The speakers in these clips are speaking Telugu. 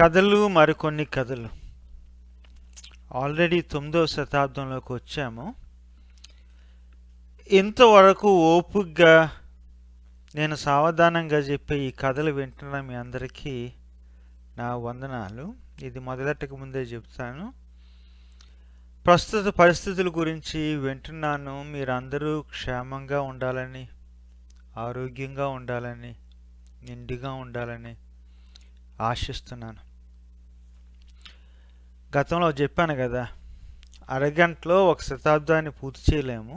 కథలు మరికొన్ని కథలు ఆల్రెడీ తొమ్మిదవ శతాబ్దంలోకి వచ్చాము ఇంతవరకు ఓపుగ్గా నేను సావధానంగా చెప్పే ఈ కథలు వింటున్న మీ అందరికీ నా వందనాలు ఇది మొదలెట్టక ముందే చెప్తాను ప్రస్తుత పరిస్థితుల గురించి వింటున్నాను మీరందరూ క్షేమంగా ఉండాలని ఆరోగ్యంగా ఉండాలని నిండుగా ఉండాలని ఆశిస్తున్నాను గతంలో చెప్పాను కదా అరగంటలో ఒక శతాబ్దాన్ని పూర్తి చేయలేము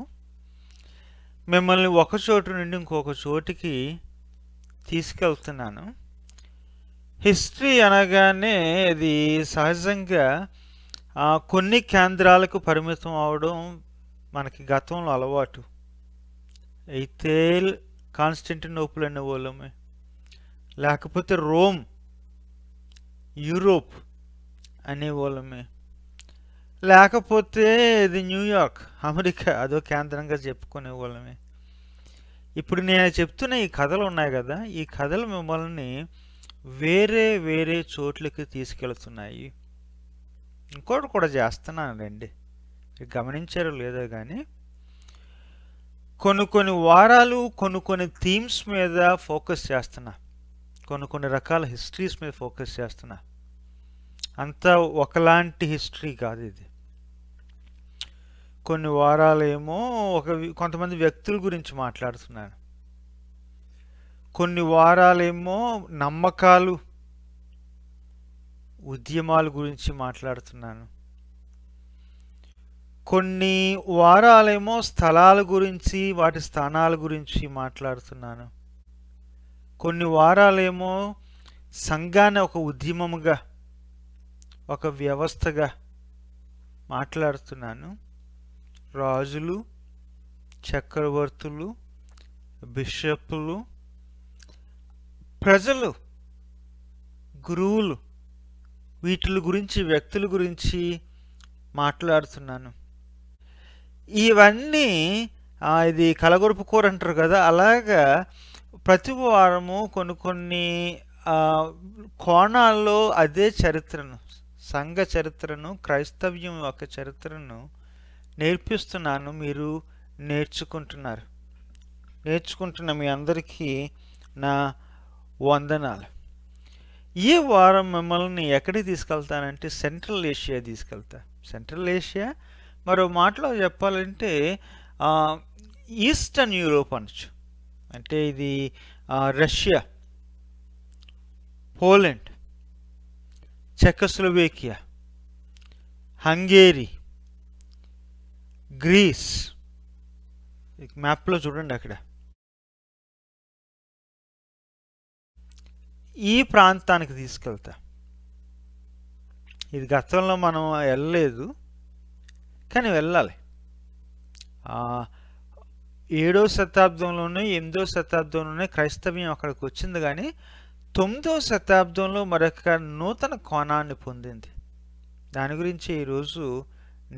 మిమ్మల్ని ఒక చోటు నుండి ఇంకొక చోటికి తీసుకెళ్తున్నాను హిస్టరీ అనగానే ఇది సహజంగా కొన్ని కేంద్రాలకు పరిమితం అవడం మనకి గతంలో అలవాటు అయితే కాన్స్టెంటినోపుల్ అనే వాళ్ళమే లేకపోతే రోమ్ యూరోప్ ఓలమే లేకపోతే ఇది న్యూయార్క్ అమెరికా అదో కేంద్రంగా చెప్పుకునే వాళ్ళమే ఇప్పుడు నేను చెప్తున్న ఈ కథలు ఉన్నాయి కదా ఈ కథలు మిమ్మల్ని వేరే వేరే చోట్లకి తీసుకెళ్తున్నాయి ఇంకోటి కూడా చేస్తున్నానండి మీరు గమనించారో లేదో కానీ కొన్ని కొన్ని వారాలు కొన్ని కొన్ని థీమ్స్ మీద ఫోకస్ చేస్తున్నా కొన్ని కొన్ని రకాల హిస్టరీస్ మీద ఫోకస్ చేస్తున్నా అంతా ఒకలాంటి హిస్టరీ కాదు ఇది కొన్ని వారాలేమో ఒక కొంతమంది వ్యక్తుల గురించి మాట్లాడుతున్నాను కొన్ని వారాలేమో నమ్మకాలు ఉద్యమాల గురించి మాట్లాడుతున్నాను కొన్ని వారాలేమో స్థలాల గురించి వాటి స్థానాల గురించి మాట్లాడుతున్నాను కొన్ని వారాలేమో సంఘాన్ని ఒక ఉద్యమముగా ఒక వ్యవస్థగా మాట్లాడుతున్నాను రాజులు చక్రవర్తులు బిషప్లు ప్రజలు గురువులు వీటిల గురించి వ్యక్తుల గురించి మాట్లాడుతున్నాను ఇవన్నీ ఇది కలగొరుపు కూర అంటారు కదా అలాగా ప్రతి వారము కొన్ని కొన్ని కోణాల్లో అదే చరిత్రను సంఘ చరిత్రను క్రైస్తవ్యం యొక్క చరిత్రను నేర్పిస్తున్నాను మీరు నేర్చుకుంటున్నారు నేర్చుకుంటున్న మీ అందరికీ నా వందనాలు ఈ వారం మిమ్మల్ని ఎక్కడికి తీసుకెళ్తానంటే సెంట్రల్ ఏషియా తీసుకెళ్తా సెంట్రల్ ఏషియా మరో మాటలో చెప్పాలంటే ఈస్టర్న్ యూరోప్ అనొచ్చు అంటే ఇది Russia Poland Czechoslovakia Hungary Greece మ్యాప్లో చూడండి అక్కడ ఈ ప్రాంతానికి తీసుకెళ్తా ఇది గతంలో మనం వెళ్ళలేదు కానీ వెళ్ళాలి ఏడో శతాబ్దంలోనే ఎనిమిదో శతాబ్దంలోనే క్రైస్తవ్యం అక్కడికి వచ్చింది కానీ తొమ్మిదవ శతాబ్దంలో మరొక నూతన కోణాన్ని పొందింది దాని గురించి ఈరోజు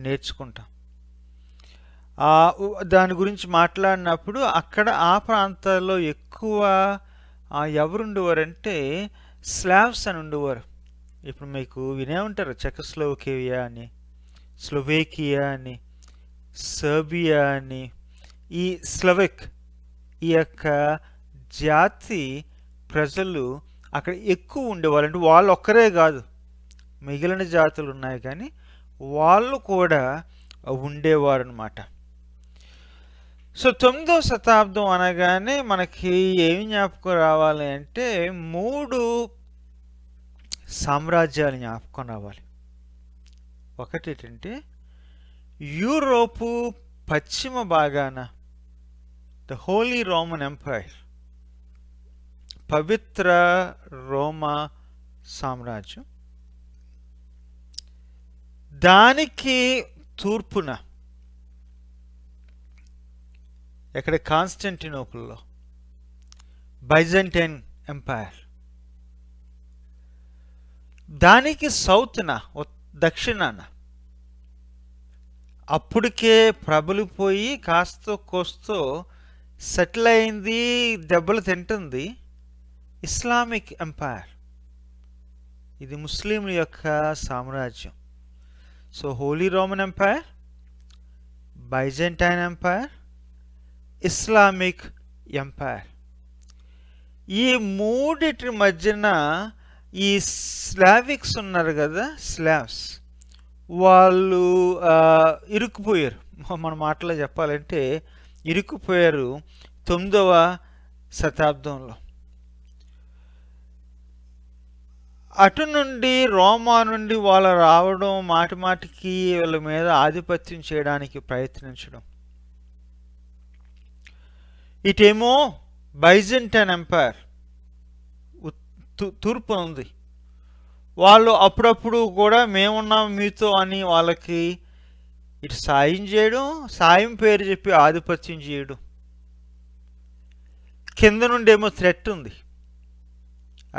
నేర్చుకుంటాం దాని గురించి మాట్లాడినప్పుడు అక్కడ ఆ ప్రాంతాల్లో ఎక్కువ ఎవరు ఉండేవారంటే స్లాబ్స్ అని ఉండేవారు ఇప్పుడు మీకు వినే ఉంటారు చెకస్లోకేవియా అని స్లోవేకియా అని సర్బియా అని ఈ స్లవెక్ ఈ యొక్క జాతి ప్రజలు అక్కడ ఎక్కువ ఉండేవాళ్ళంటే అంటే వాళ్ళు ఒక్కరే కాదు మిగిలిన జాతులు ఉన్నాయి కానీ వాళ్ళు కూడా ఉండేవారు అనమాట సో తొమ్మిదవ శతాబ్దం అనగానే మనకి ఏమి జ్ఞాపకం రావాలి అంటే మూడు సామ్రాజ్యాలు జ్ఞాపకం రావాలి ఒకటి ఏంటంటే యూరోపు పశ్చిమ భాగాన ద హోలీ రోమన్ ఎంపైర్ పవిత్ర రోమా సామ్రాజ్యం దానికి తూర్పున ఎక్కడ కాన్స్టంటినోపుల్లో బైజంటైన్ ఎంపైర్ దానికి సౌత్న దక్షిణాన అప్పటికే ప్రబలిపోయి కాస్త కోస్తో సెటిల్ అయింది దెబ్బలు తింటుంది ఇస్లామిక్ ఎంపైర్ ఇది ముస్లింల యొక్క సామ్రాజ్యం so holy Roman empire Byzantine empire Islamic empire ఈ మూడిటి మధ్యన ఈ స్లావిక్స్ ఉన్నారు కదా స్లాబ్స్ వాళ్ళు ఇరుక్కుపోయారు మన మాటలో చెప్పాలంటే ఇరుక్కుపోయారు తొమ్మిదవ శతాబ్దంలో అటు నుండి రోమా నుండి వాళ్ళు రావడం మాటిమాటికి వీళ్ళ మీద ఆధిపత్యం చేయడానికి ప్రయత్నించడం ఇటేమో బైజెంటైన్ ఎంపైర్ తూర్పు ఉంది వాళ్ళు అప్పుడప్పుడు కూడా మేమున్నాం మీతో అని వాళ్ళకి ఇటు సాయం చేయడం సాయం పేరు చెప్పి ఆధిపత్యం చేయడం కింద నుండి ఏమో థ్రెట్ ఉంది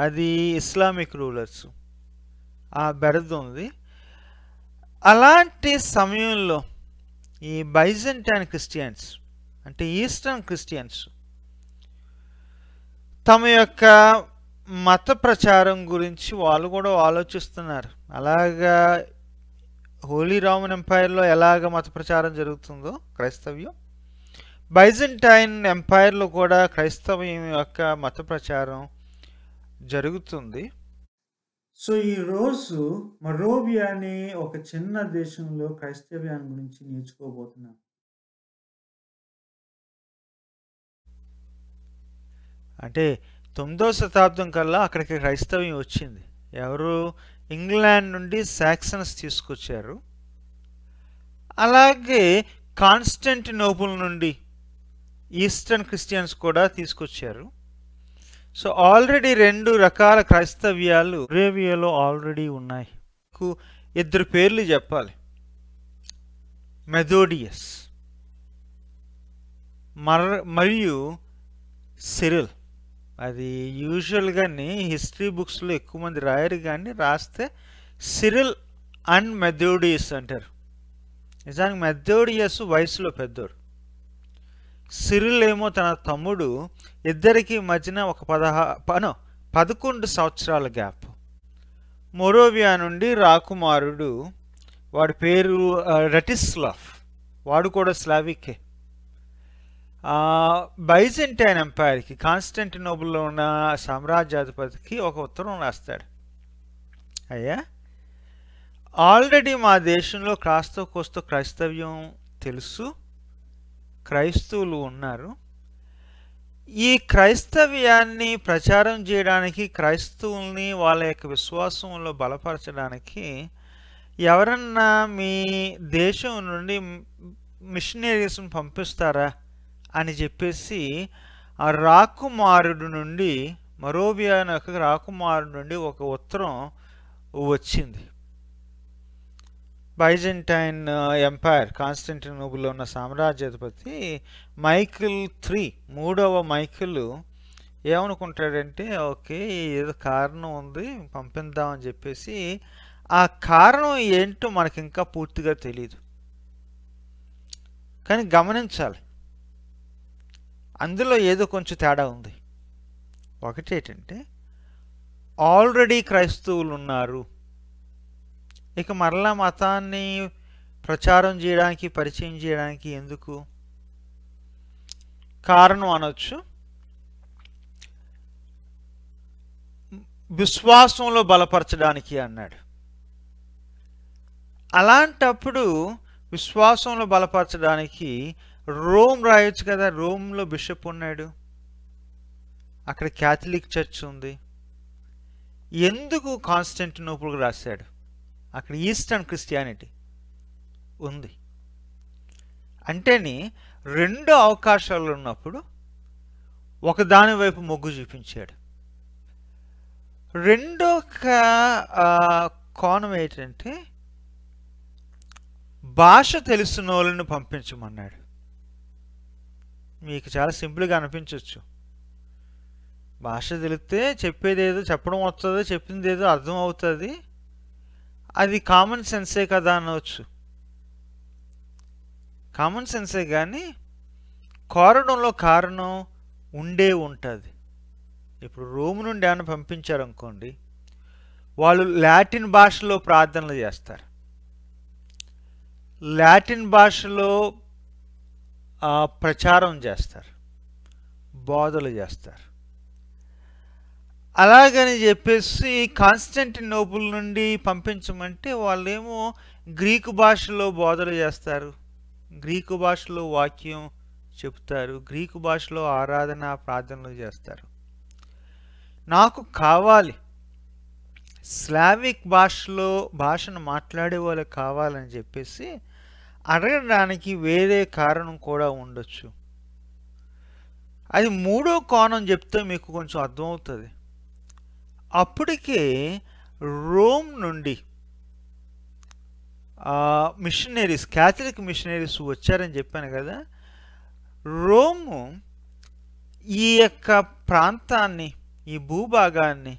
అది ఇస్లామిక్ రూలర్స్ ఆ బెడద ఉంది అలాంటి సమయంలో ఈ బైజెంటైన్ క్రిస్టియన్స్ అంటే ఈస్టర్న్ క్రిస్టియన్స్ తమ యొక్క మత ప్రచారం గురించి వాళ్ళు కూడా ఆలోచిస్తున్నారు అలాగా హోలీ రామన్ ఎంపైర్లో ఎలాగ మత ప్రచారం జరుగుతుందో క్రైస్తవ్యం బైజెంటైన్ ఎంపైర్లో కూడా క్రైస్తవ్యం యొక్క మత ప్రచారం జరుగుతుంది సో ఈ రోజు మరోబియా అనే ఒక చిన్న దేశంలో క్రైస్తవ్యాన్ని గురించి నేర్చుకోబోతున్నాం అంటే తొమ్మిదో శతాబ్దం కల్లా అక్కడికి క్రైస్తవ్యం వచ్చింది ఎవరు ఇంగ్లాండ్ నుండి శాక్సన్స్ తీసుకొచ్చారు అలాగే కాన్స్టెంటినోపుల్ నుండి ఈస్టర్న్ క్రిస్టియన్స్ కూడా తీసుకొచ్చారు సో ఆల్రెడీ రెండు రకాల క్రైస్తవ్యాలు అరేబియాలో ఆల్రెడీ ఉన్నాయి ఇద్దరు పేర్లు చెప్పాలి మెథోడియస్ మర్ మరియు సిరిల్ అది యూజువల్గాని హిస్టరీ బుక్స్లో ఎక్కువ మంది రాయరు కానీ రాస్తే సిరిల్ అండ్ మెథోడియస్ అంటారు నిజానికి మెథోడియస్ వయసులో పెద్దోడు సిరిల్ ఏమో తన తమ్ముడు ఇద్దరికి మధ్యన ఒక పదహాను పదకొండు సంవత్సరాల గ్యాప్ మొరోవియా నుండి రాకుమారుడు వాడి పేరు రటిస్లాఫ్ వాడు కూడా స్లావికే బైజెంటైన్ ఎంపైర్కి కాన్స్టెంటినోబుల్లో ఉన్న సామ్రాజ్యాధిపతికి ఒక ఉత్తరం రాస్తాడు అయ్యా ఆల్రెడీ మా దేశంలో క్రాస్తో కోస్తో క్రైస్తవ్యం తెలుసు క్రైస్తవులు ఉన్నారు ఈ క్రైస్తవ్యాన్ని ప్రచారం చేయడానికి క్రైస్తవుల్ని వాళ్ళ యొక్క విశ్వాసంలో బలపరచడానికి ఎవరన్నా మీ దేశం నుండి మిషనరీస్ని పంపిస్తారా అని చెప్పేసి ఆ రాకుమారుడు నుండి మరోబియా రాకుమారుడు నుండి ఒక ఉత్తరం వచ్చింది బైజెంటైన్ ఎంపైర్ కాన్స్టెంటినోబుల్లో ఉన్న సామ్రాజ్యాధిపతి మైకిల్ త్రీ మూడవ మైకిల్ ఏమనుకుంటాడంటే ఓకే ఏదో కారణం ఉంది పంపిద్దామని చెప్పేసి ఆ కారణం ఏంటో మనకి ఇంకా పూర్తిగా తెలియదు కానీ గమనించాలి అందులో ఏదో కొంచెం తేడా ఉంది ఒకటేటంటే ఆల్రెడీ క్రైస్తవులు ఉన్నారు ఇక మరలా మతాన్ని ప్రచారం చేయడానికి పరిచయం చేయడానికి ఎందుకు కారణం అనొచ్చు విశ్వాసంలో బలపరచడానికి అన్నాడు అలాంటప్పుడు విశ్వాసంలో బలపరచడానికి రోమ్ రాయొచ్చు కదా రోమ్లో బిషప్ ఉన్నాడు అక్కడ క్యాథలిక్ చర్చ్ ఉంది ఎందుకు కాన్స్టెంటినోపుల్కి రాశాడు అక్కడ ఈస్టర్న్ క్రిస్టియానిటీ ఉంది అంటేని రెండు అవకాశాలు ఉన్నప్పుడు ఒకదాని వైపు మొగ్గు చూపించాడు రెండో కోణం ఏంటంటే భాష తెలుసున్న వాళ్ళని పంపించమన్నాడు మీకు చాలా సింపుల్గా అనిపించవచ్చు భాష తెలిస్తే చెప్పేదేదో చెప్పడం వస్తుందో చెప్పింది ఏదో అర్థం అవుతుంది అది కామన్ సెన్సే కదా అనవచ్చు కామన్ సెన్సే కానీ కారణంలో కారణం ఉండే ఉంటుంది ఇప్పుడు రోమ్ నుండి ఏమైనా పంపించారనుకోండి వాళ్ళు లాటిన్ భాషలో ప్రార్థనలు చేస్తారు లాటిన్ భాషలో ప్రచారం చేస్తారు బోధలు చేస్తారు అలాగని చెప్పేసి నోబుల్ నుండి పంపించమంటే వాళ్ళేమో గ్రీకు భాషలో బోధలు చేస్తారు గ్రీకు భాషలో వాక్యం చెప్తారు గ్రీకు భాషలో ఆరాధన ప్రార్థనలు చేస్తారు నాకు కావాలి స్లావిక్ భాషలో భాషను మాట్లాడే వాళ్ళు కావాలని చెప్పేసి అడగడానికి వేరే కారణం కూడా ఉండొచ్చు అది మూడో కోణం చెప్తే మీకు కొంచెం అర్థమవుతుంది అప్పటికే రోమ్ నుండి మిషనరీస్ క్యాథలిక్ మిషనరీస్ వచ్చారని చెప్పాను కదా రోము ఈ యొక్క ప్రాంతాన్ని ఈ భూభాగాన్ని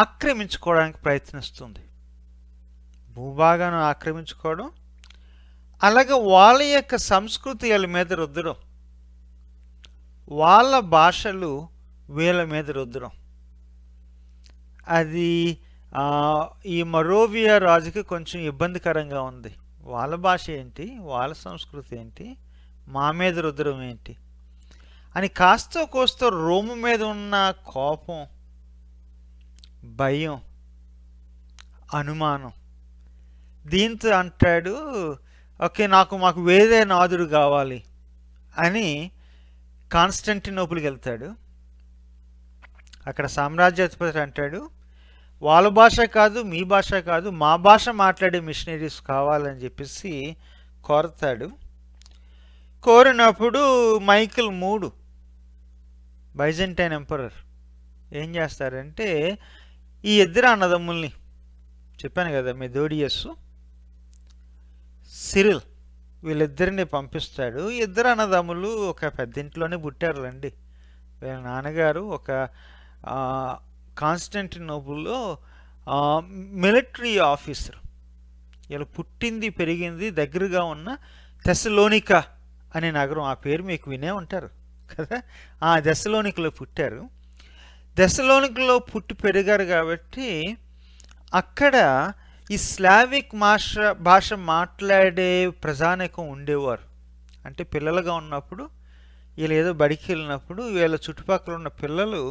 ఆక్రమించుకోవడానికి ప్రయత్నిస్తుంది భూభాగాన్ని ఆక్రమించుకోవడం అలాగే వాళ్ళ యొక్క సంస్కృతి వీళ్ళ మీద రుద్దడం వాళ్ళ భాషలు వీళ్ళ మీద రుద్దడం అది ఈ మరోవియా రాజుకి కొంచెం ఇబ్బందికరంగా ఉంది వాళ్ళ భాష ఏంటి వాళ్ళ సంస్కృతి ఏంటి మా మీద రుద్రం ఏంటి అని కాస్త కోస్తో రోము మీద ఉన్న కోపం భయం అనుమానం దీంతో అంటాడు ఓకే నాకు మాకు వేరే నాదుడు కావాలి అని కాన్స్టంటినోపుల్కి వెళ్తాడు అక్కడ సామ్రాజ్యాధిపతి అంటాడు వాళ్ళ భాష కాదు మీ భాష కాదు మా భాష మాట్లాడే మిషనరీస్ కావాలని చెప్పేసి కోరతాడు కోరినప్పుడు మైకిల్ మూడు బైజెంటైన్ ఎంపరర్ ఏం చేస్తారంటే ఈ ఇద్దరు అన్నదమ్ముల్ని చెప్పాను కదా మీ దోడియస్ సిరిల్ వీళ్ళిద్దరిని పంపిస్తాడు ఇద్దరు అన్నదమ్ములు ఒక పెద్దింట్లోనే పుట్టారులండి వీళ్ళ నాన్నగారు ఒక కాన్స్టంటినోపుల్లో మిలిటరీ ఆఫీసర్ ఇలా పుట్టింది పెరిగింది దగ్గరగా ఉన్న దశలోనిక అనే నగరం ఆ పేరు మీకు వినే ఉంటారు కదా ఆ దశలోనికలో పుట్టారు దశలోనికలో పుట్టి పెరిగారు కాబట్టి అక్కడ ఈ స్లావిక్ మాష భాష మాట్లాడే ప్రజానికం ఉండేవారు అంటే పిల్లలుగా ఉన్నప్పుడు వీళ్ళు ఏదో బడికి వెళ్ళినప్పుడు వీళ్ళ చుట్టుపక్కల ఉన్న పిల్లలు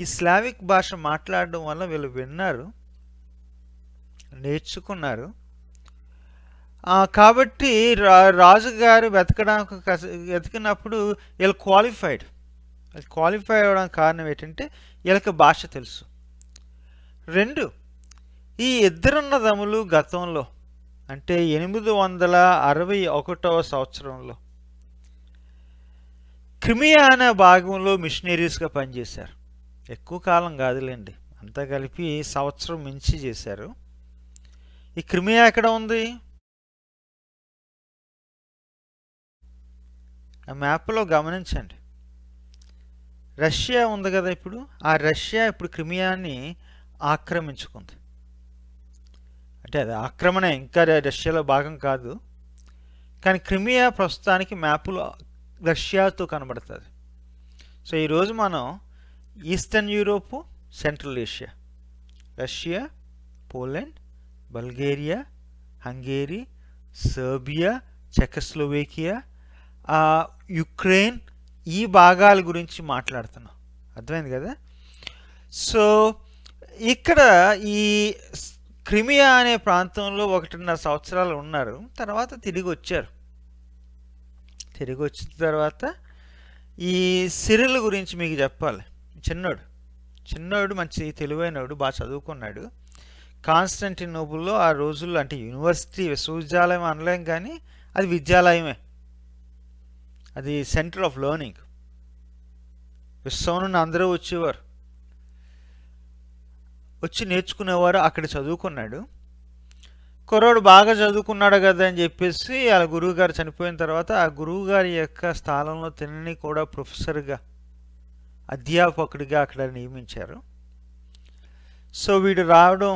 ఈ స్లావిక్ భాష మాట్లాడడం వల్ల వీళ్ళు విన్నారు నేర్చుకున్నారు కాబట్టి రా రాజుగారు వెతకడానికి వెతికినప్పుడు వీళ్ళు క్వాలిఫైడ్ వీళ్ళు క్వాలిఫై అవ్వడానికి కారణం ఏంటంటే వీళ్ళకి భాష తెలుసు రెండు ఈ ఇద్దరున్న దములు గతంలో అంటే ఎనిమిది వందల అరవై ఒకటవ సంవత్సరంలో క్రిమియా అనే భాగంలో మిషనరీస్గా పనిచేశారు ఎక్కువ కాలం కాదులేండి అంతా కలిపి సంవత్సరం మించి చేశారు ఈ క్రిమియా ఎక్కడ ఉంది ఆ మ్యాప్లో గమనించండి రష్యా ఉంది కదా ఇప్పుడు ఆ రష్యా ఇప్పుడు క్రిమియాని ఆక్రమించుకుంది అంటే అది ఆక్రమణ ఇంకా రష్యాలో భాగం కాదు కానీ క్రిమియా ప్రస్తుతానికి మ్యాప్లో రష్యాతో కనబడుతుంది సో ఈరోజు మనం eastern Europe central Asia Russia Poland Bulgaria Hungary Serbia Czechoslovakia Ukraine ఈ భాగాల గురించి మాట్లాడుతున్నాం అర్థమైంది కదా సో ఇక్కడ ఈ క్రిమియా అనే ప్రాంతంలో ఒకటిన్నర సంవత్సరాలు ఉన్నారు తర్వాత తిరిగి వచ్చారు తిరిగి వచ్చిన తర్వాత ఈ సిరిల్ గురించి మీకు చెప్పాలి చిన్నోడు చిన్నోడు మంచి తెలివైనడు బాగా చదువుకున్నాడు కాన్స్టంటినోబుల్లో ఆ రోజుల్లో అంటే యూనివర్సిటీ విశ్వవిద్యాలయం అనలేం కానీ అది విద్యాలయమే అది సెంటర్ ఆఫ్ లెర్నింగ్ విశ్వం నుండి అందరూ వచ్చేవారు వచ్చి నేర్చుకునేవారు అక్కడ చదువుకున్నాడు కుర్రాడు బాగా చదువుకున్నాడు కదా అని చెప్పేసి వాళ్ళ గురువుగారు చనిపోయిన తర్వాత ఆ గురువుగారి యొక్క స్థానంలో తినని కూడా ప్రొఫెసర్గా అధ్యాపకుడిగా అక్కడ నియమించారు సో వీడు రావడం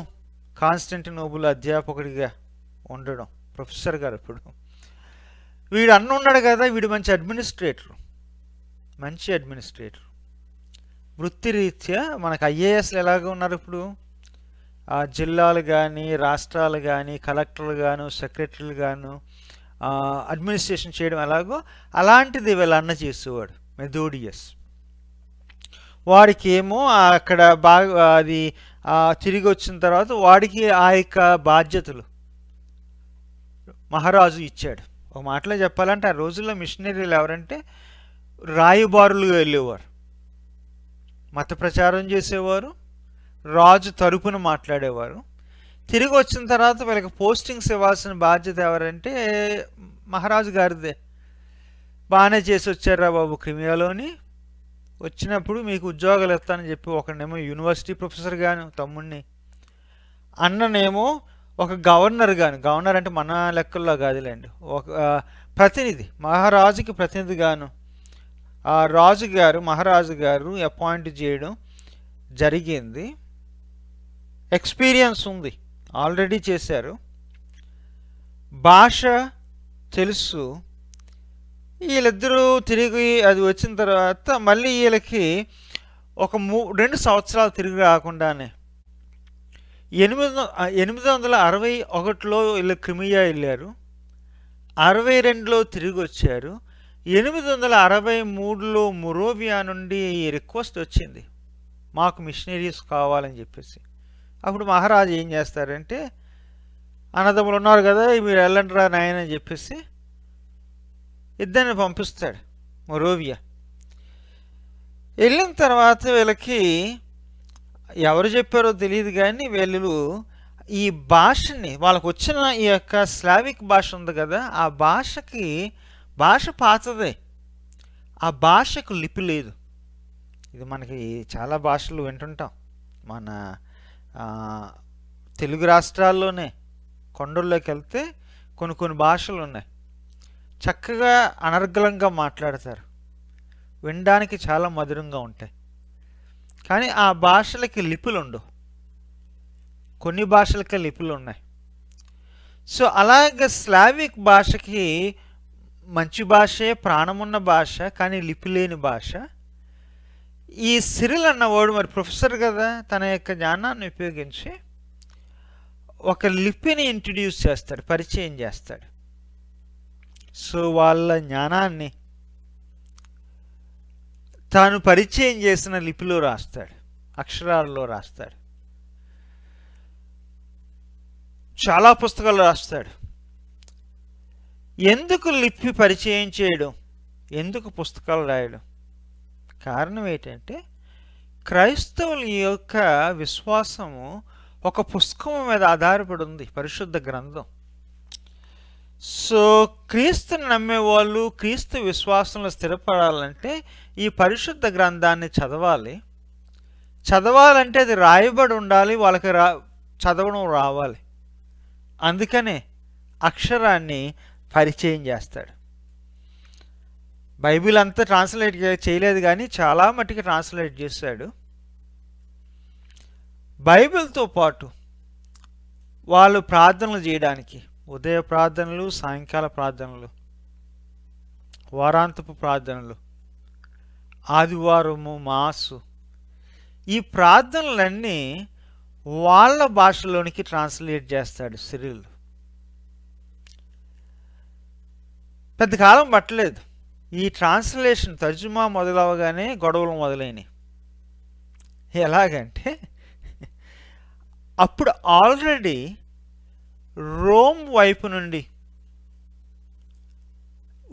కాన్స్టెంటినోబుల్ అధ్యాపకుడిగా ఉండడం ప్రొఫెసర్ గారు ఇప్పుడు వీడు అన్న ఉన్నాడు కదా వీడు మంచి అడ్మినిస్ట్రేటర్ మంచి అడ్మినిస్ట్రేటర్ వృత్తిరీత్యా మనకు ఐఏఎస్లు ఎలాగో ఉన్నారు ఇప్పుడు ఆ జిల్లాలు కానీ రాష్ట్రాలు కానీ కలెక్టర్లు గాను సెక్రటరీలు గాను అడ్మినిస్ట్రేషన్ చేయడం ఎలాగో అలాంటిది వీళ్ళ అన్న చేసేవాడు మెథోడియస్ వాడికి ఏమో అక్కడ బాగా అది తిరిగి వచ్చిన తర్వాత వాడికి ఆ యొక్క బాధ్యతలు మహారాజు ఇచ్చాడు ఒక మాటలో చెప్పాలంటే ఆ రోజుల్లో మిషనరీలు ఎవరంటే రాయబారులు వెళ్ళేవారు మత ప్రచారం చేసేవారు రాజు తరపున మాట్లాడేవారు తిరిగి వచ్చిన తర్వాత వీళ్ళకి పోస్టింగ్స్ ఇవ్వాల్సిన బాధ్యత ఎవరంటే మహారాజు గారిదే బాగానే చేసి వచ్చారా బాబు క్రిమియాలోని వచ్చినప్పుడు మీకు ఉద్యోగాలు ఇస్తానని చెప్పి ఒకనేమో యూనివర్సిటీ ప్రొఫెసర్ గాను తమ్ముడిని అన్ననేమో ఒక గవర్నర్ గాను గవర్నర్ అంటే మన లెక్కల్లో కాదులేండి ఒక ప్రతినిధి మహారాజుకి ప్రతినిధి గాను ఆ రాజు గారు మహారాజు గారు అపాయింట్ చేయడం జరిగింది ఎక్స్పీరియన్స్ ఉంది ఆల్రెడీ చేశారు భాష తెలుసు వీళ్ళిద్దరూ తిరిగి అది వచ్చిన తర్వాత మళ్ళీ వీళ్ళకి ఒక మూ రెండు సంవత్సరాలు తిరిగి రాకుండానే ఎనిమిది ఎనిమిది వందల అరవై ఒకటిలో వీళ్ళు క్రిమియా వెళ్ళారు అరవై రెండులో తిరిగి వచ్చారు ఎనిమిది వందల అరవై మూడులో మొరోబియా నుండి రిక్వెస్ట్ వచ్చింది మాకు మిషనరీస్ కావాలని చెప్పేసి అప్పుడు మహారాజు ఏం చేస్తారంటే అన్నదమ్ములు ఉన్నారు కదా మీరు వెళ్ళండి రా నాయనని చెప్పేసి ఇద్దరిని పంపిస్తాడు మొరోవియా వెళ్ళిన తర్వాత వీళ్ళకి ఎవరు చెప్పారో తెలియదు కానీ వీళ్ళు ఈ భాషని వాళ్ళకు వచ్చిన ఈ యొక్క స్లావిక్ భాష ఉంది కదా ఆ భాషకి భాష పాతదే ఆ భాషకు లిపి లేదు ఇది మనకి చాలా భాషలు వింటుంటాం మన తెలుగు రాష్ట్రాల్లోనే కొండల్లోకి వెళ్తే కొన్ని కొన్ని భాషలు ఉన్నాయి చక్కగా అనర్గలంగా మాట్లాడతారు వినడానికి చాలా మధురంగా ఉంటాయి కానీ ఆ భాషలకి లిపులు ఉండవు కొన్ని భాషలకే లిపులు ఉన్నాయి సో అలాగే స్లావిక్ భాషకి మంచి భాషే ప్రాణమున్న భాష కానీ లిపి లేని భాష ఈ సిరిల్ అన్నవాడు మరి ప్రొఫెసర్ కదా తన యొక్క జ్ఞానాన్ని ఉపయోగించి ఒక లిపిని ఇంట్రడ్యూస్ చేస్తాడు పరిచయం చేస్తాడు సో వాళ్ళ జ్ఞానాన్ని తాను పరిచయం చేసిన లిపిలో రాస్తాడు అక్షరాల్లో రాస్తాడు చాలా పుస్తకాలు రాస్తాడు ఎందుకు లిపి పరిచయం చేయడం ఎందుకు పుస్తకాలు రాయడం కారణం ఏంటంటే క్రైస్తవుల యొక్క విశ్వాసము ఒక పుస్తకం మీద ఆధారపడి ఉంది పరిశుద్ధ గ్రంథం సో క్రీస్తుని నమ్మేవాళ్ళు క్రీస్తు విశ్వాసంలో స్థిరపడాలంటే ఈ పరిశుద్ధ గ్రంథాన్ని చదవాలి చదవాలంటే అది రాయబడి ఉండాలి వాళ్ళకి రా చదవడం రావాలి అందుకనే అక్షరాన్ని పరిచయం చేస్తాడు బైబిల్ అంతా ట్రాన్స్లేట్ చేయలేదు కానీ చాలా మట్టుకు ట్రాన్స్లేట్ చేశాడు బైబిల్తో పాటు వాళ్ళు ప్రార్థనలు చేయడానికి ఉదయ ప్రార్థనలు సాయంకాల ప్రార్థనలు వారాంతపు ప్రార్థనలు ఆదివారము మాసు ఈ ప్రార్థనలన్నీ వాళ్ళ భాషలోనికి ట్రాన్స్లేట్ చేస్తాడు సిరిల్ పెద్ద కాలం పట్టలేదు ఈ ట్రాన్స్లేషన్ తర్జుమా మొదలవగానే గొడవలు మొదలైనాయి ఎలాగంటే అప్పుడు ఆల్రెడీ రోమ్ వైపు నుండి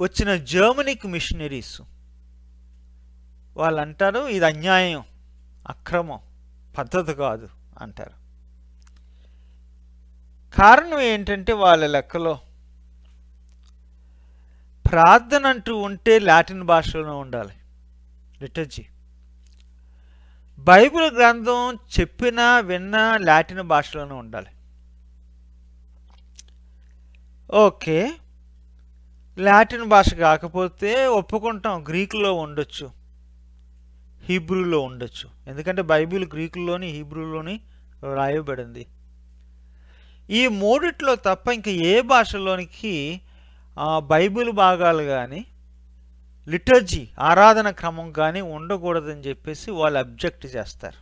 వచ్చిన జర్మనీకి మిషనరీస్ వాళ్ళు అంటారు ఇది అన్యాయం అక్రమం పద్ధతి కాదు అంటారు కారణం ఏంటంటే వాళ్ళ లెక్కలో ప్రార్థన అంటూ ఉంటే లాటిన్ భాషలోనే ఉండాలి లిటర్జీ బైబిల్ గ్రంథం చెప్పినా విన్నా లాటిన్ భాషలోనే ఉండాలి ఓకే లాటిన్ భాష కాకపోతే ఒప్పుకుంటాం గ్రీకులో ఉండొచ్చు హీబ్రూలో ఉండొచ్చు ఎందుకంటే బైబిల్ గ్రీకులోని హీబ్రూలోని వ్రాయబడింది ఈ మూడిట్లో తప్ప ఇంకా ఏ భాషలోనికి బైబిల్ భాగాలు కానీ లిటర్జీ ఆరాధన క్రమం కానీ ఉండకూడదని చెప్పేసి వాళ్ళు అబ్జెక్ట్ చేస్తారు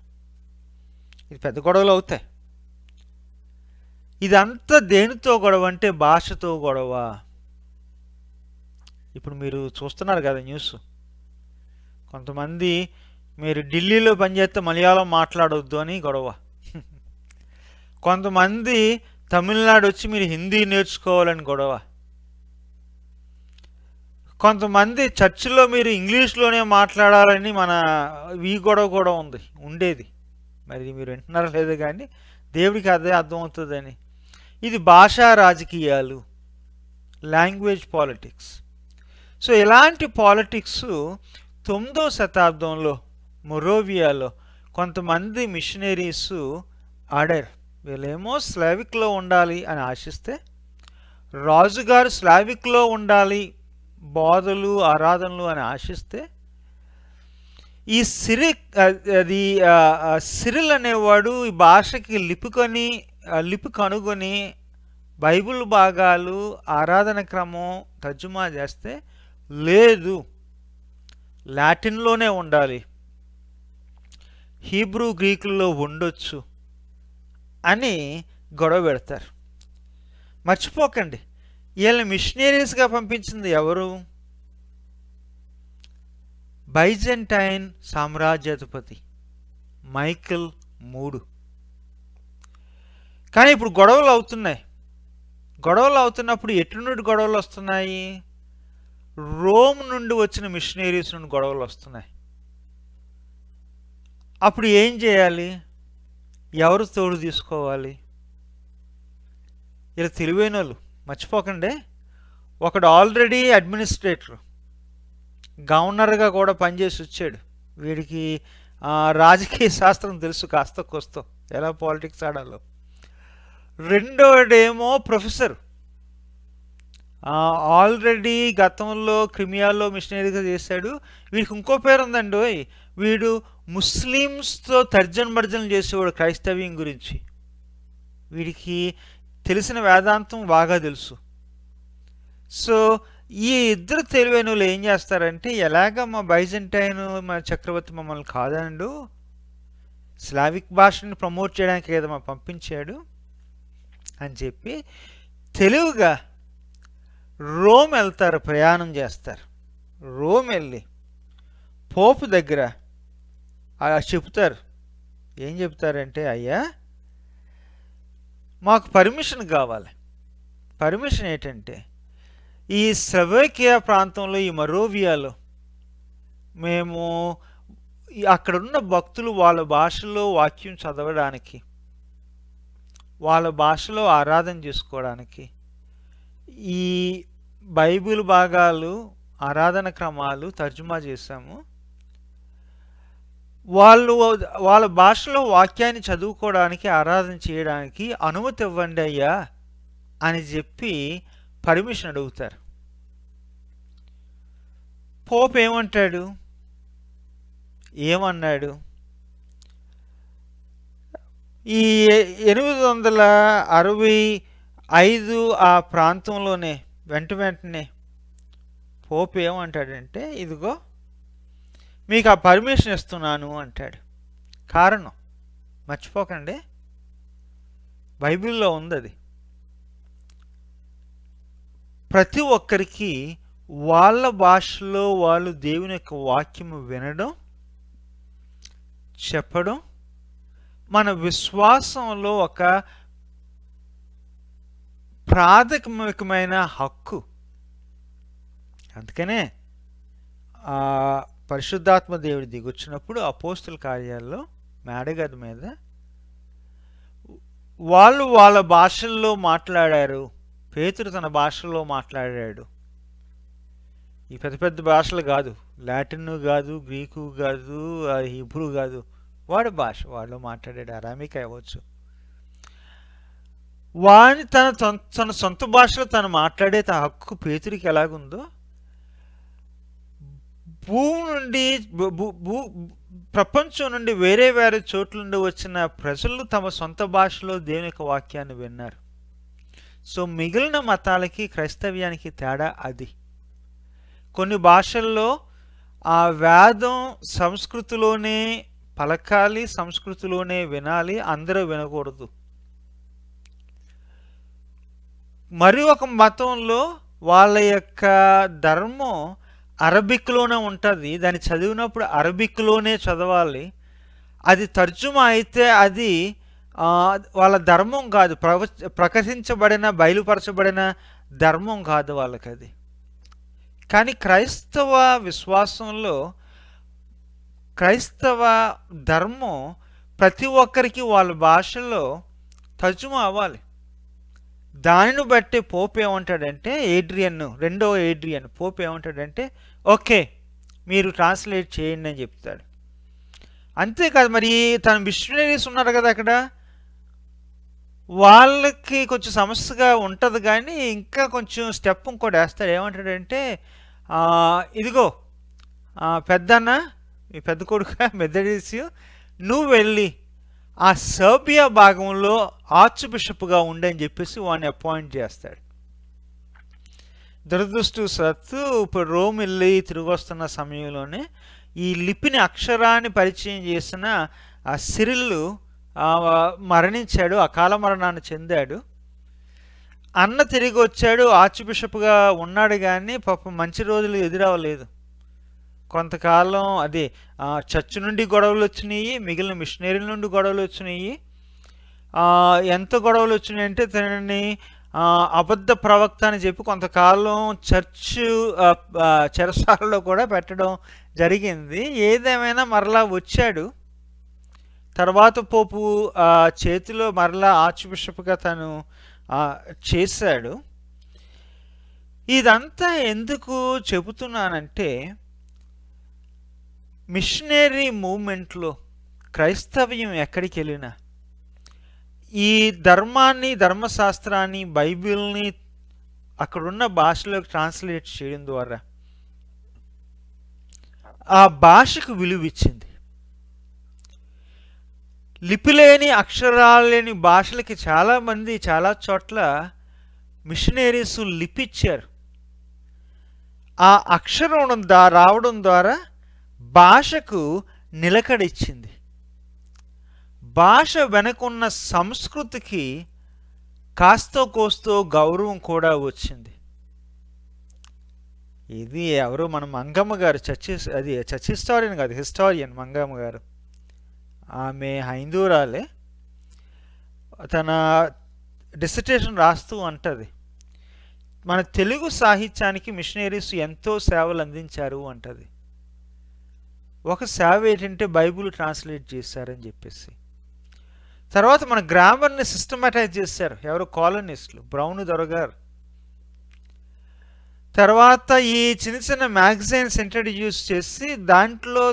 ఇది పెద్ద గొడవలు అవుతాయి ఇదంతా దేనితో గొడవ అంటే భాషతో గొడవ ఇప్పుడు మీరు చూస్తున్నారు కదా న్యూస్ కొంతమంది మీరు ఢిల్లీలో పనిచేస్తే మలయాళం మాట్లాడవద్దు అని గొడవ కొంతమంది తమిళనాడు వచ్చి మీరు హిందీ నేర్చుకోవాలని గొడవ కొంతమంది చర్చిలో మీరు ఇంగ్లీష్లోనే మాట్లాడాలని మన వీ గొడవ కూడా ఉంది ఉండేది మరి మీరు వింటున్నారా లేదో కానీ దేవుడికి అదే అర్థమవుతుందని ఇది భాషా రాజకీయాలు లాంగ్వేజ్ పాలిటిక్స్ సో ఇలాంటి పాలిటిక్స్ తొమ్మిదో శతాబ్దంలో మొరోవియాలో కొంతమంది మిషనరీస్ ఆడారు వీళ్ళేమో స్లావిక్లో ఉండాలి అని ఆశిస్తే రాజుగారు స్లావిక్లో ఉండాలి బోధలు ఆరాధనలు అని ఆశిస్తే ఈ సిరి అది సిరిల్ అనేవాడు ఈ భాషకి లిపుకొని లిపి కనుగొని బైబిల్ భాగాలు ఆరాధన క్రమం తర్జుమా చేస్తే లేదు లాటిన్లోనే ఉండాలి హీబ్రూ గ్రీకుల్లో ఉండొచ్చు అని గొడవ పెడతారు మర్చిపోకండి వీళ్ళని మిషనరీస్గా పంపించింది ఎవరు బైజెంటైన్ సామ్రాజ్యాధిపతి మైకిల్ మూడు కానీ ఇప్పుడు గొడవలు అవుతున్నాయి గొడవలు అవుతున్నప్పుడు ఎటు నుండి గొడవలు వస్తున్నాయి రోమ్ నుండి వచ్చిన మిషనరీస్ నుండి గొడవలు వస్తున్నాయి అప్పుడు ఏం చేయాలి ఎవరు తోడు తీసుకోవాలి ఇలా తెలివైన వాళ్ళు మర్చిపోకండి ఒకడు ఆల్రెడీ అడ్మినిస్ట్రేటర్ గవర్నర్గా కూడా పనిచేసి వచ్చాడు వీడికి రాజకీయ శాస్త్రం తెలుసు కాస్త కొస్తో ఎలా పాలిటిక్స్ ఆడాలో రెండోడేమో ప్రొఫెసర్ ఆల్రెడీ గతంలో క్రిమియాలో మిషనరీగా చేశాడు వీడికి ఇంకో పేరు ఉందండి వీడు ముస్లిమ్స్తో తర్జన్ భర్జన చేసేవాడు క్రైస్తవ్యం గురించి వీడికి తెలిసిన వేదాంతం బాగా తెలుసు సో ఈ ఇద్దరు తెలివైన వాళ్ళు ఏం చేస్తారంటే ఎలాగ మా బైజంటైన్ మా చక్రవర్తి మమ్మల్ని కాదండు స్లావిక్ భాషని ప్రమోట్ చేయడానికి ఏదో మా పంపించాడు అని చెప్పి తెలివిగా రోమ్ వెళ్తారు ప్రయాణం చేస్తారు రోమ్ వెళ్ళి పోపు దగ్గర అలా చెప్తారు ఏం చెప్తారంటే అయ్యా మాకు పర్మిషన్ కావాలి పర్మిషన్ ఏంటంటే ఈ స్లవేకియా ప్రాంతంలో ఈ మరోవియాలో మేము అక్కడున్న భక్తులు వాళ్ళ భాషలో వాక్యం చదవడానికి వాళ్ళ భాషలో ఆరాధన చేసుకోవడానికి ఈ బైబిల్ భాగాలు ఆరాధన క్రమాలు తర్జుమా చేశాము వాళ్ళు వాళ్ళ భాషలో వాక్యాన్ని చదువుకోవడానికి ఆరాధన చేయడానికి అనుమతి ఇవ్వండి అయ్యా అని చెప్పి పర్మిషన్ అడుగుతారు పోప్ ఏమంటాడు ఏమన్నాడు ఈ ఎనిమిది వందల అరవై ఐదు ఆ ప్రాంతంలోనే వెంట వెంటనే పోపు ఏమంటాడంటే ఇదిగో మీకు ఆ పర్మిషన్ ఇస్తున్నాను అంటాడు కారణం మర్చిపోకండి బైబిల్లో ఉంది అది ప్రతి ఒక్కరికి వాళ్ళ భాషలో వాళ్ళు దేవుని యొక్క వాక్యము వినడం చెప్పడం మన విశ్వాసంలో ఒక ప్రాథమికమైన హక్కు అందుకనే పరిశుద్ధాత్మ దేవుడు దిగొచ్చినప్పుడు అపోస్తుల కార్యాల్లో మేడగది మీద వాళ్ళు వాళ్ళ భాషల్లో మాట్లాడారు పేతుడు తన భాషల్లో మాట్లాడాడు ఈ పెద్ద పెద్ద భాషలు కాదు లాటిన్ కాదు గ్రీకు కాదు హిబ్రూ కాదు వాడు భాష వాళ్ళు మాట్లాడేది అరామిక్ అవ్వచ్చు వాని తన తన సొంత భాషలో తను మాట్లాడే తన హక్కు పేతుడికి ఎలాగుందో భూమి నుండి భూ ప్రపంచం నుండి వేరే వేరే చోట్ల నుండి వచ్చిన ప్రజలు తమ సొంత భాషలో దేవుని యొక్క వాక్యాన్ని విన్నారు సో మిగిలిన మతాలకి క్రైస్తవ్యానికి తేడా అది కొన్ని భాషల్లో ఆ వేదం సంస్కృతిలోనే పలకాలి సంస్కృతిలోనే వినాలి అందరూ వినకూడదు మరి ఒక మతంలో వాళ్ళ యొక్క ధర్మం అరబిక్లోనే ఉంటుంది దాన్ని చదివినప్పుడు అరబిక్లోనే చదవాలి అది తర్జుమా అయితే అది వాళ్ళ ధర్మం కాదు ప్రవ ప్రకటించబడిన బయలుపరచబడిన ధర్మం కాదు వాళ్ళకి అది కానీ క్రైస్తవ విశ్వాసంలో క్రైస్తవ ధర్మం ప్రతి ఒక్కరికి వాళ్ళ భాషలో తర్జుమా అవ్వాలి దానిని బట్టి పోప్ ఏమంటాడంటే ఏడ్రియన్ రెండో ఏడ్రియన్ పోప్ ఏమంటాడంటే ఓకే మీరు ట్రాన్స్లేట్ చేయండి అని చెప్తాడు అంతేకాదు మరి తన మిషనరీస్ ఉన్నారు కదా అక్కడ వాళ్ళకి కొంచెం సమస్యగా ఉంటుంది కానీ ఇంకా కొంచెం స్టెప్ ఇంకోటి వేస్తాడు ఏమంటాడంటే ఇదిగో పెద్దన్న మీ పెద్ద కొడుక మెదడిసియో నువ్వు వెళ్ళి ఆ సర్బియా భాగంలో ఆర్చ్ బిషప్గా ఉండని చెప్పేసి వాడిని అపాయింట్ చేస్తాడు దురదృష్టు సత్తు ఇప్పుడు రోమ్ వెళ్ళి తిరిగి వస్తున్న సమయంలోనే ఈ లిపిని అక్షరాన్ని పరిచయం చేసిన ఆ సిరిల్లు మరణించాడు అకాల మరణాన్ని చెందాడు అన్న తిరిగి వచ్చాడు ఆర్చ్ బిషప్గా ఉన్నాడు కానీ పాపం మంచి రోజులు ఎదురవ్వలేదు కొంతకాలం అది చర్చ్ నుండి గొడవలు వచ్చినాయి మిగిలిన మిషనరీల నుండి గొడవలు వచ్చినాయి ఎంత గొడవలు వచ్చినాయి అంటే తనని అబద్ధ ప్రవక్త అని చెప్పి కొంతకాలం చర్చ్ చెరసాలలో కూడా పెట్టడం జరిగింది ఏదేమైనా మరలా వచ్చాడు తర్వాత పోపు చేతిలో మరలా ఆర్చ్ బిషప్గా తను చేశాడు ఇదంతా ఎందుకు చెబుతున్నానంటే మిషనరీ మూమెంట్లో క్రైస్తవ్యం ఎక్కడికి వెళ్ళినా ఈ ధర్మాన్ని ధర్మశాస్త్రాన్ని బైబిల్ని అక్కడున్న భాషలోకి ట్రాన్స్లేట్ చేయడం ద్వారా ఆ భాషకు విలువిచ్చింది లిపిలేని అక్షరాలు లేని భాషలకి చాలామంది చాలా చోట్ల మిషనరీస్ లిపిచ్చారు ఆ అక్షరం రావడం ద్వారా భాషకు నిలకడిచ్చింది భాష వెనకున్న సంస్కృతికి కాస్తో కోస్తో గౌరవం కూడా వచ్చింది ఇది ఎవరు మన మంగమ్మ గారు చర్చి అది చర్చ్ హిస్టారియన్ కాదు హిస్టారియన్ మంగమ్మ గారు ఆమె హైందూరాలే తన డిసిటేషన్ రాస్తూ అంటది మన తెలుగు సాహిత్యానికి మిషనరీస్ ఎంతో సేవలు అందించారు అంటది ఒక సేవ ఏంటంటే బైబుల్ ట్రాన్స్లేట్ చేశారని చెప్పేసి తర్వాత మన గ్రామర్ని సిస్టమేటైజ్ చేశారు ఎవరు కాలనిస్టులు బ్రౌన్ దొరగారు తర్వాత ఈ చిన్న చిన్న మ్యాగజైన్స్ ఇంట్రడ్యూస్ చేసి దాంట్లో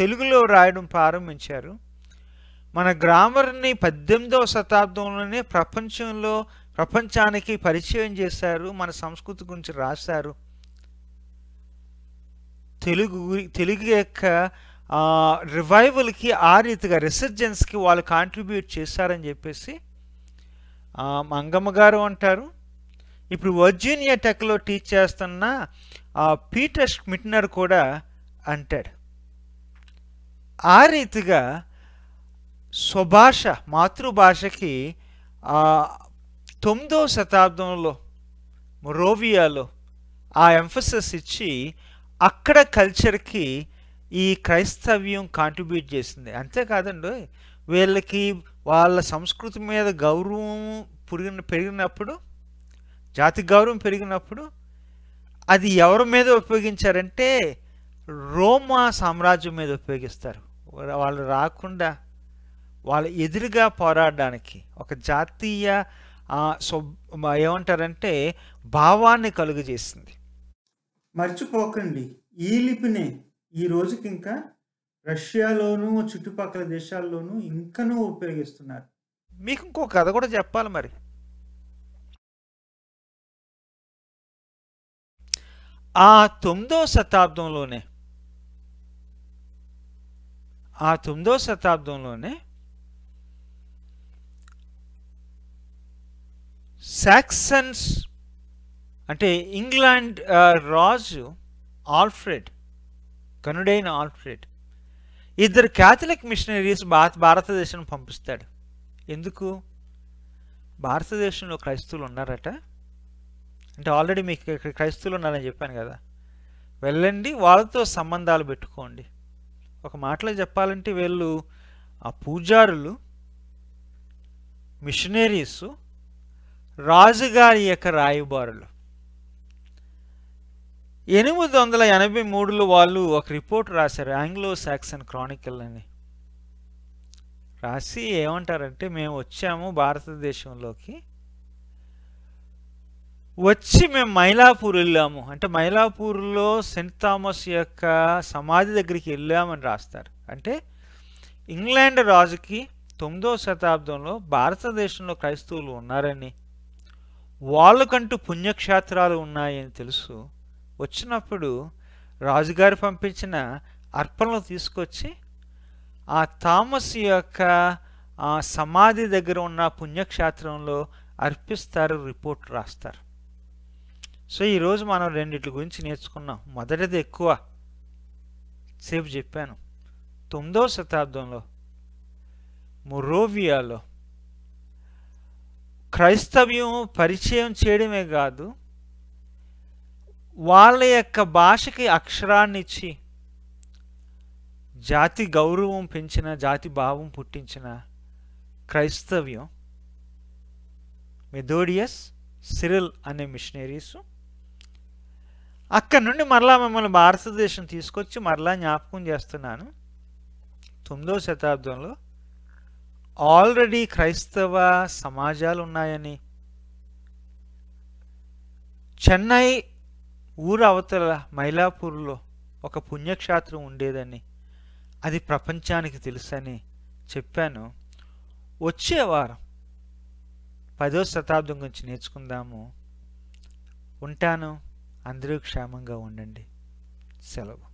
తెలుగులో రాయడం ప్రారంభించారు మన గ్రామర్ని పద్దెనిమిదవ శతాబ్దంలోనే ప్రపంచంలో ప్రపంచానికి పరిచయం చేశారు మన సంస్కృతి గురించి రాశారు తెలుగు తెలుగు యొక్క రివైవల్కి ఆ రీతిగా రిసర్జెన్స్కి వాళ్ళు కాంట్రిబ్యూట్ చేశారని చెప్పేసి మంగమ్మ గారు అంటారు ఇప్పుడు వర్జీనియా టెక్లో టీచ్ చేస్తున్న పీటర్ స్మిట్నర్ కూడా అంటాడు ఆ రీతిగా స్వభాష మాతృభాషకి తొమ్మిదవ శతాబ్దంలో రోవియాలో ఆ ఎంఫసిస్ ఇచ్చి అక్కడ కల్చర్కి ఈ క్రైస్తవ్యం కాంట్రిబ్యూట్ చేసింది అంతేకాదండి వీళ్ళకి వాళ్ళ సంస్కృతి మీద గౌరవం పురిగిన పెరిగినప్పుడు జాతి గౌరవం పెరిగినప్పుడు అది ఎవరి మీద ఉపయోగించారంటే రోమా సామ్రాజ్యం మీద ఉపయోగిస్తారు వాళ్ళు రాకుండా వాళ్ళ ఎదురుగా పోరాడడానికి ఒక జాతీయ ఏమంటారంటే భావాన్ని కలుగజేసింది మర్చిపోకండి ఈ లిపినే ఈ రోజుకి ఇంకా రష్యాలోను చుట్టుపక్కల దేశాల్లోనూ ఇంకనూ ఉపయోగిస్తున్నారు మీకు ఇంకో కథ కూడా చెప్పాలి మరి ఆ తొమ్మిదో శతాబ్దంలోనే ఆ తొమ్మిదో శతాబ్దంలోనే సాక్సన్స్ అంటే ఇంగ్లాండ్ రాజు ఆల్ఫ్రెడ్ కనుడైన ఆల్ఫ్రెడ్ ఇద్దరు క్యాథలిక్ మిషనరీస్ భారత భారతదేశం పంపిస్తాడు ఎందుకు భారతదేశంలో క్రైస్తవులు ఉన్నారట అంటే ఆల్రెడీ మీకు ఇక్కడ క్రైస్తవులు ఉన్నారని చెప్పాను కదా వెళ్ళండి వాళ్ళతో సంబంధాలు పెట్టుకోండి ఒక మాటలో చెప్పాలంటే వీళ్ళు ఆ పూజారులు మిషనరీసు రాజుగారి యొక్క రాయబారులు ఎనిమిది వందల ఎనభై మూడులో వాళ్ళు ఒక రిపోర్ట్ రాశారు ఆంగ్లో సాక్సన్ క్రానికల్ అని రాసి ఏమంటారంటే మేము వచ్చాము భారతదేశంలోకి వచ్చి మేము మైలాపూర్ వెళ్ళాము అంటే మైలాపూర్లో సెంట్ థామస్ యొక్క సమాధి దగ్గరికి వెళ్ళామని రాస్తారు అంటే ఇంగ్లాండ్ రాజుకి తొమ్మిదో శతాబ్దంలో భారతదేశంలో క్రైస్తవులు ఉన్నారని వాళ్ళకంటూ పుణ్యక్షేత్రాలు ఉన్నాయని తెలుసు వచ్చినప్పుడు రాజుగారు పంపించిన అర్పణలు తీసుకొచ్చి ఆ థామస్ యొక్క సమాధి దగ్గర ఉన్న పుణ్యక్షేత్రంలో అర్పిస్తారు రిపోర్ట్ రాస్తారు సో ఈరోజు మనం రెండింటి గురించి నేర్చుకున్నాం మొదటిది ఎక్కువ సేపు చెప్పాను తొమ్మిదవ శతాబ్దంలో మొరోవియాలో క్రైస్తవ్యం పరిచయం చేయడమే కాదు వాళ్ళ యొక్క భాషకి అక్షరాన్ని ఇచ్చి జాతి గౌరవం పెంచిన జాతి భావం పుట్టించిన క్రైస్తవ్యం మెథోడియస్ సిరిల్ అనే మిషనరీసు అక్కడ నుండి మరలా మిమ్మల్ని భారతదేశం తీసుకొచ్చి మరలా జ్ఞాపకం చేస్తున్నాను తొమ్మిదవ శతాబ్దంలో ఆల్రెడీ క్రైస్తవ సమాజాలు ఉన్నాయని చెన్నై ఊరు అవతల మైలాపూర్లో ఒక పుణ్యక్షేత్రం ఉండేదని అది ప్రపంచానికి తెలుసని చెప్పాను వచ్చే వారం పదో శతాబ్దం గురించి నేర్చుకుందాము ఉంటాను అందరూ క్షేమంగా ఉండండి సెలవు